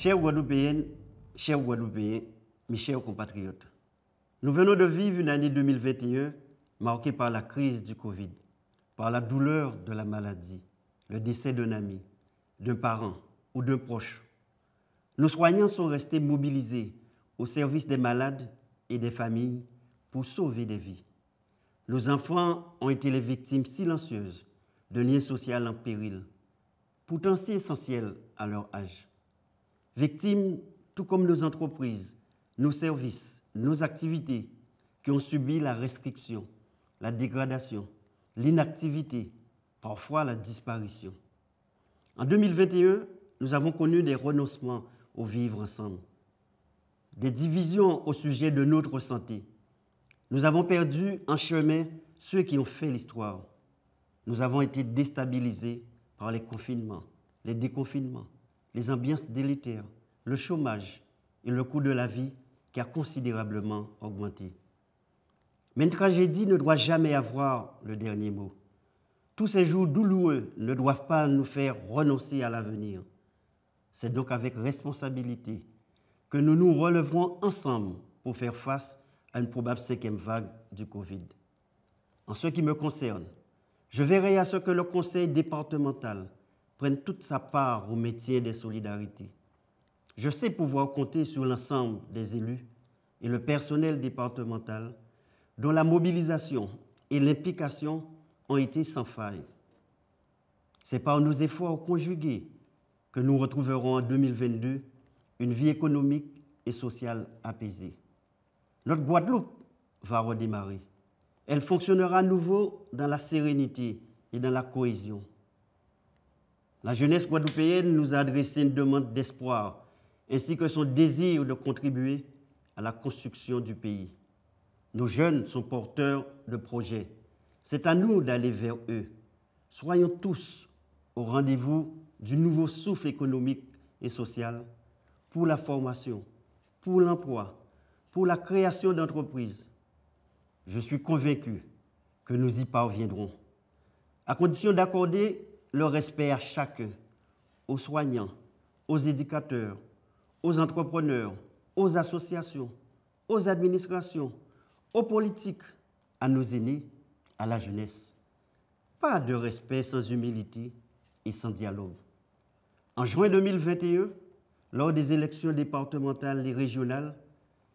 Chers Guadeloupéennes, chers Guadeloupéens, mes chers compatriotes, nous venons de vivre une année 2021 marquée par la crise du Covid, par la douleur de la maladie, le décès d'un ami, d'un parent ou d'un proche. Nos soignants sont restés mobilisés au service des malades et des familles pour sauver des vies. Nos enfants ont été les victimes silencieuses de liens sociaux en péril, pourtant si essentiels à leur âge victimes tout comme nos entreprises, nos services, nos activités qui ont subi la restriction, la dégradation, l'inactivité, parfois la disparition. En 2021, nous avons connu des renoncements au vivre ensemble, des divisions au sujet de notre santé. Nous avons perdu en chemin ceux qui ont fait l'histoire. Nous avons été déstabilisés par les confinements, les déconfinements, les ambiances délétères, le chômage et le coût de la vie qui a considérablement augmenté. Mais une tragédie ne doit jamais avoir le dernier mot. Tous ces jours douloureux ne doivent pas nous faire renoncer à l'avenir. C'est donc avec responsabilité que nous nous releverons ensemble pour faire face à une probable cinquième vague du Covid. En ce qui me concerne, je verrai à ce que le Conseil départemental prennent toute sa part au métier des solidarités. Je sais pouvoir compter sur l'ensemble des élus et le personnel départemental dont la mobilisation et l'implication ont été sans faille. C'est par nos efforts conjugués que nous retrouverons en 2022 une vie économique et sociale apaisée. Notre Guadeloupe va redémarrer. Elle fonctionnera à nouveau dans la sérénité et dans la cohésion. La jeunesse guadeloupéenne nous a adressé une demande d'espoir, ainsi que son désir de contribuer à la construction du pays. Nos jeunes sont porteurs de projets. C'est à nous d'aller vers eux. Soyons tous au rendez-vous du nouveau souffle économique et social pour la formation, pour l'emploi, pour la création d'entreprises. Je suis convaincu que nous y parviendrons, à condition d'accorder le respect à chacun, aux soignants, aux éducateurs, aux entrepreneurs, aux associations, aux administrations, aux politiques, à nos aînés, à la jeunesse. Pas de respect sans humilité et sans dialogue. En juin 2021, lors des élections départementales et régionales,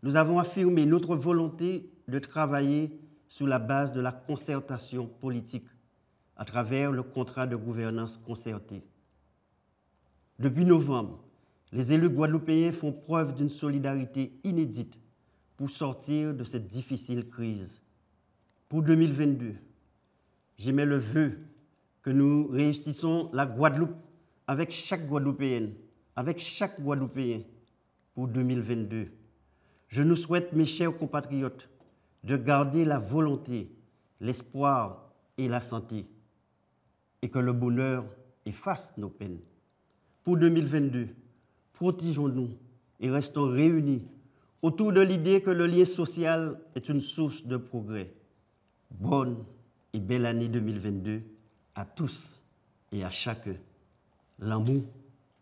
nous avons affirmé notre volonté de travailler sur la base de la concertation politique à travers le contrat de gouvernance concerté. Depuis novembre, les élus guadeloupéens font preuve d'une solidarité inédite pour sortir de cette difficile crise. Pour 2022, j'émets le vœu que nous réussissons la Guadeloupe avec chaque Guadeloupéenne, avec chaque Guadeloupéen pour 2022. Je nous souhaite, mes chers compatriotes, de garder la volonté, l'espoir et la santé et que le bonheur efface nos peines. Pour 2022, protégeons-nous et restons réunis autour de l'idée que le lien social est une source de progrès. Bonne et belle année 2022 à tous et à chacun. L'amour,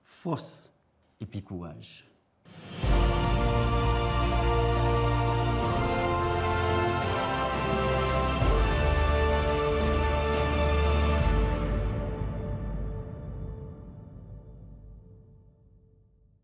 force et puis courage.